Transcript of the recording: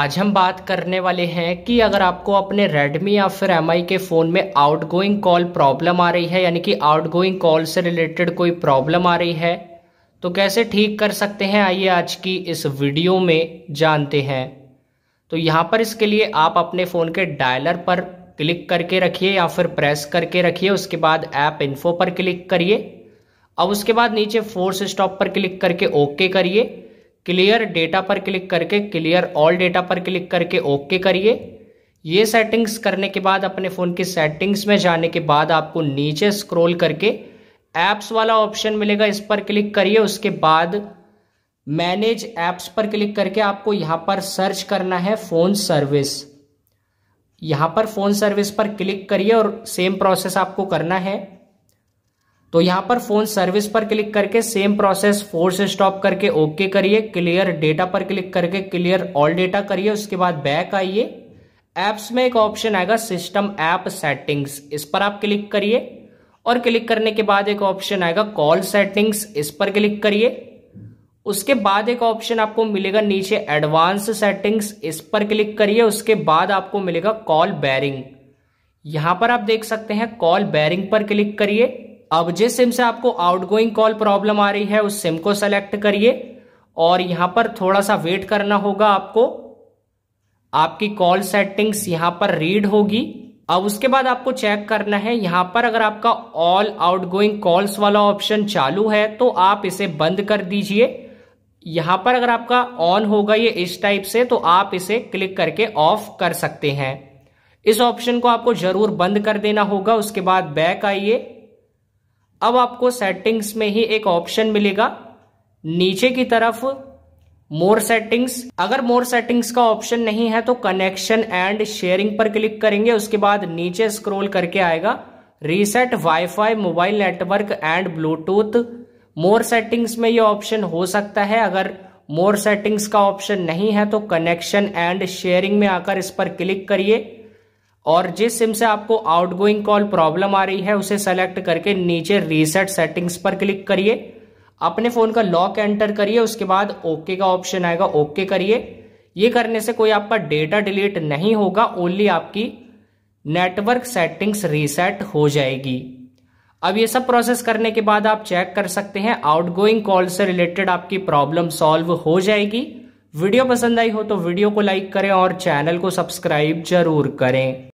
आज हम बात करने वाले हैं कि अगर आपको अपने Redmi या फिर एम के फ़ोन में आउटगोइंग कॉल प्रॉब्लम आ रही है यानी कि आउटगोइंग कॉल से रिलेटेड कोई प्रॉब्लम आ रही है तो कैसे ठीक कर सकते हैं आइए आज की इस वीडियो में जानते हैं तो यहाँ पर इसके लिए आप अपने फ़ोन के डायलर पर क्लिक करके रखिए या फिर प्रेस करके रखिए उसके बाद ऐप इन्फो पर क्लिक करिए अब उसके बाद नीचे फोर्स स्टॉप पर क्लिक करके ओके करिए क्लियर डेटा पर क्लिक करके क्लियर ऑल डेटा पर क्लिक करके ओके करिए ये सेटिंग्स करने के बाद अपने फ़ोन की सेटिंग्स में जाने के बाद आपको नीचे स्क्रॉल करके ऐप्स वाला ऑप्शन मिलेगा इस पर क्लिक करिए उसके बाद मैनेज ऐप्स पर क्लिक करके आपको यहाँ पर सर्च करना है फ़ोन सर्विस यहाँ पर फ़ोन सर्विस पर क्लिक करिए और सेम प्रोसेस आपको करना है तो यहां पर फोन सर्विस पर क्लिक करके सेम प्रोसेस फोर्स स्टॉप करके ओके करिए क्लियर डेटा पर क्लिक करके क्लियर ऑल डेटा करिए उसके बाद बैक आइए एप्स में एक ऑप्शन आएगा सिस्टम ऐप सेटिंग्स इस पर आप क्लिक करिए और क्लिक करने के बाद एक ऑप्शन आएगा कॉल सेटिंग्स इस पर क्लिक करिए उसके बाद एक ऑप्शन आपको मिलेगा नीचे एडवांस सेटिंग्स इस पर क्लिक करिए उसके बाद आपको मिलेगा कॉल बैरिंग यहां पर आप देख सकते हैं कॉल बैरिंग पर क्लिक करिए अब जिस सिम से आपको आउटगोइंग कॉल प्रॉब्लम आ रही है उस सिम को सेलेक्ट करिए और यहां पर थोड़ा सा वेट करना होगा आपको आपकी कॉल सेटिंग्स यहां पर रीड होगी अब उसके बाद आपको चेक करना है यहां पर अगर आपका ऑल आउटगोइंग कॉल्स वाला ऑप्शन चालू है तो आप इसे बंद कर दीजिए यहां पर अगर आपका ऑन होगा ये इस टाइप से तो आप इसे क्लिक करके ऑफ कर सकते हैं इस ऑप्शन को आपको जरूर बंद कर देना होगा उसके बाद बैक आइए अब आपको सेटिंग्स में ही एक ऑप्शन मिलेगा नीचे की तरफ मोर सेटिंग्स अगर मोर सेटिंग्स का ऑप्शन नहीं है तो कनेक्शन एंड शेयरिंग पर क्लिक करेंगे उसके बाद नीचे स्क्रॉल करके आएगा reset wifi mobile network and bluetooth more settings में यह ऑप्शन हो सकता है अगर मोर सेटिंग्स का ऑप्शन नहीं है तो कनेक्शन एंड शेयरिंग में आकर इस पर क्लिक करिए और जिस सिम से आपको आउटगोइंग कॉल प्रॉब्लम आ रही है उसे सेलेक्ट करके नीचे रीसेट सेटिंग्स पर क्लिक करिए अपने फोन का लॉक एंटर करिए उसके बाद ओके का ऑप्शन आएगा ओके करिए ये करने से कोई आपका डेटा डिलीट नहीं होगा ओनली आपकी नेटवर्क सेटिंग्स रीसेट हो जाएगी अब ये सब प्रोसेस करने के बाद आप चेक कर सकते हैं आउटगोइंग कॉल से रिलेटेड आपकी प्रॉब्लम सॉल्व हो जाएगी वीडियो पसंद आई हो तो वीडियो को लाइक करें और चैनल को सब्सक्राइब जरूर करें